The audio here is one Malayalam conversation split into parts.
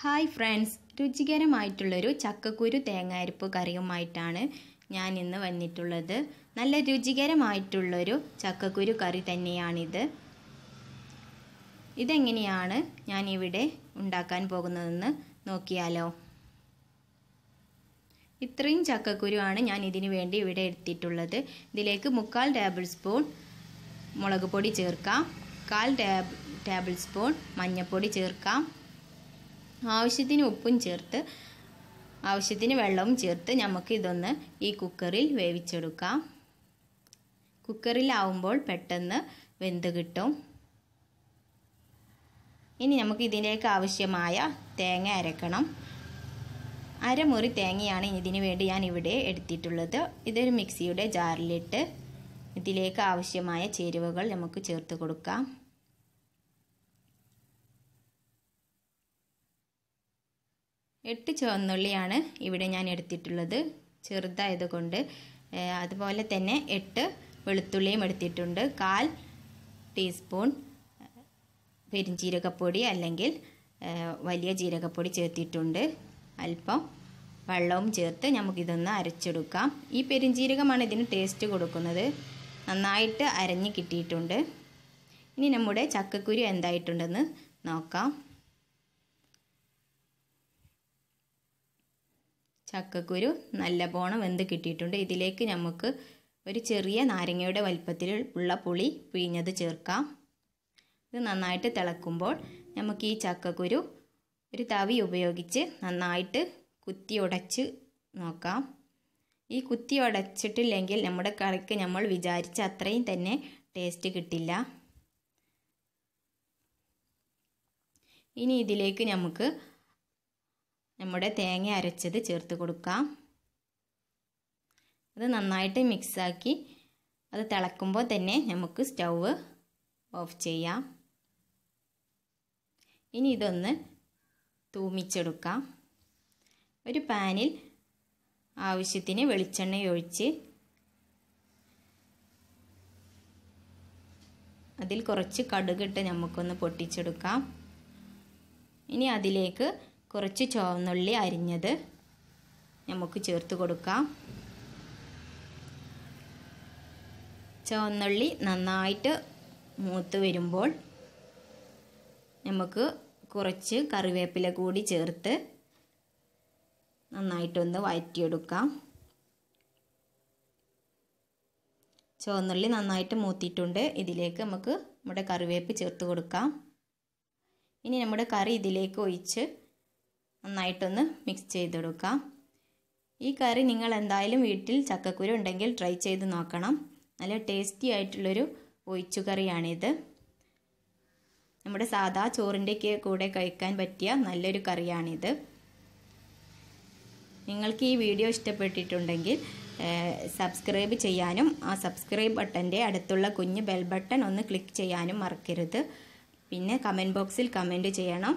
ഹായ് ഫ്രണ്ട്സ് രുചികരമായിട്ടുള്ളൊരു ചക്കക്കുരു തേങ്ങാരിപ്പ് കറിയുമായിട്ടാണ് ഞാൻ ഇന്ന് വന്നിട്ടുള്ളത് നല്ല രുചികരമായിട്ടുള്ളൊരു ചക്കക്കുരു കറി തന്നെയാണിത് ഇതെങ്ങനെയാണ് ഞാനിവിടെ ഉണ്ടാക്കാൻ പോകുന്നതെന്ന് നോക്കിയാലോ ഇത്രയും ചക്കക്കുരു ആണ് ഞാൻ ഇതിനു വേണ്ടി ഇവിടെ എടുത്തിട്ടുള്ളത് ഇതിലേക്ക് മുക്കാൽ ടേബിൾ സ്പൂൺ മുളക് പൊടി ചേർക്കാം കാൽ ടേബിൾ സ്പൂൺ മഞ്ഞൾപ്പൊടി ചേർക്കാം ആവശ്യത്തിന് ഉപ്പും ചേർത്ത് ആവശ്യത്തിന് വെള്ളവും ചേർത്ത് നമുക്ക് ഇതൊന്ന് ഈ കുക്കറിൽ വേവിച്ചെടുക്കാം കുക്കറിലാവുമ്പോൾ പെട്ടെന്ന് വെന്ത് കിട്ടും ഇനി നമുക്ക് ഇതിലേക്ക് ആവശ്യമായ തേങ്ങ അരക്കണം അരമുറി തേങ്ങയാണ് ഇതിനു വേണ്ടി ഞാൻ ഇവിടെ എടുത്തിട്ടുള്ളത് ഇതൊരു മിക്സിയുടെ ജാറിലിട്ട് ഇതിലേക്ക് ആവശ്യമായ ചേരുവകൾ നമുക്ക് ചേർത്ത് കൊടുക്കാം എട്ട് ചുവന്നുള്ളിയാണ് ഇവിടെ ഞാൻ എടുത്തിട്ടുള്ളത് ചെറുതായതുകൊണ്ട് അതുപോലെ തന്നെ എട്ട് വെളുത്തുള്ളിയും എടുത്തിട്ടുണ്ട് കാൽ ടീസ്പൂൺ പെരിഞ്ചീരകപ്പൊടി അല്ലെങ്കിൽ വലിയ ജീരകപ്പൊടി ചേർത്തിട്ടുണ്ട് അല്പം വെള്ളവും ചേർത്ത് നമുക്കിതൊന്ന് അരച്ചെടുക്കാം ഈ പെരിഞ്ചീരകമാണ് ഇതിന് ടേസ്റ്റ് കൊടുക്കുന്നത് നന്നായിട്ട് അരഞ്ഞ് കിട്ടിയിട്ടുണ്ട് ഇനി നമ്മുടെ ചക്കക്കുരു എന്തായിട്ടുണ്ടെന്ന് നോക്കാം ചക്കക്കുരു നല്ല പോണം വെന്ത് കിട്ടിയിട്ടുണ്ട് ഇതിലേക്ക് നമുക്ക് ഒരു ചെറിയ നാരങ്ങയുടെ വലിപ്പത്തിൽ ഉള്ള പുളി പിഴിഞ്ഞത് ചേർക്കാം ഇത് നന്നായിട്ട് തിളക്കുമ്പോൾ നമുക്ക് ഈ ചക്കക്കുരു ഒരു തവി ഉപയോഗിച്ച് നന്നായിട്ട് കുത്തി ഉടച്ച് നോക്കാം ഈ കുത്തി ഉടച്ചിട്ടില്ലെങ്കിൽ നമ്മുടെ കറിക്ക് നമ്മൾ വിചാരിച്ച അത്രയും തന്നെ ടേസ്റ്റ് കിട്ടില്ല ഇനി ഇതിലേക്ക് നമുക്ക് നമ്മുടെ തേങ്ങ അരച്ചത് ചേർത്ത് കൊടുക്കാം അത് നന്നായിട്ട് മിക്സാക്കി അത് തിളക്കുമ്പോൾ തന്നെ നമുക്ക് സ്റ്റൗവ് ഓഫ് ചെയ്യാം ഇനി ഇതൊന്ന് തൂമിച്ചെടുക്കാം ഒരു പാനിൽ ആവശ്യത്തിന് വെളിച്ചെണ്ണ ഒഴിച്ച് അതിൽ കുറച്ച് കടുകിട്ട് നമുക്കൊന്ന് പൊട്ടിച്ചെടുക്കാം ഇനി അതിലേക്ക് കുറച്ച് ചുവന്നുള്ളി അരിഞ്ഞത് നമുക്ക് ചേർത്ത് കൊടുക്കാം ചുവന്നുള്ളി നന്നായിട്ട് മൂത്ത് വരുമ്പോൾ നമുക്ക് കുറച്ച് കറിവേപ്പില കൂടി ചേർത്ത് നന്നായിട്ടൊന്ന് വഴറ്റിയെടുക്കാം ചുവന്നുള്ളി നന്നായിട്ട് മൂത്തിയിട്ടുണ്ട് ഇതിലേക്ക് നമുക്ക് നമ്മുടെ കറിവേപ്പ് ചേർത്ത് കൊടുക്കാം ഇനി നമ്മുടെ കറി ഇതിലേക്ക് ഒഴിച്ച് നന്നായിട്ടൊന്ന് മിക്സ് ചെയ്തെടുക്കുക ഈ കറി നിങ്ങൾ എന്തായാലും വീട്ടിൽ ചക്കക്കുരു ഉണ്ടെങ്കിൽ ട്രൈ ചെയ്ത് നോക്കണം നല്ല ടേസ്റ്റി ആയിട്ടുള്ളൊരു ഒഴിച്ചു നമ്മുടെ സാധാ ചോറിൻ്റെയൊക്കെ കൂടെ കഴിക്കാൻ പറ്റിയ നല്ലൊരു കറിയാണിത് നിങ്ങൾക്ക് ഈ വീഡിയോ ഇഷ്ടപ്പെട്ടിട്ടുണ്ടെങ്കിൽ സബ്സ്ക്രൈബ് ചെയ്യാനും ആ സബ്സ്ക്രൈബ് ബട്ടൻ്റെ അടുത്തുള്ള കുഞ്ഞ് ബെൽ ബട്ടൺ ഒന്ന് ക്ലിക്ക് ചെയ്യാനും മറക്കരുത് പിന്നെ കമൻറ്റ് ബോക്സിൽ കമൻറ്റ് ചെയ്യണം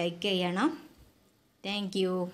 ലൈക്ക് ചെയ്യണം Thank you.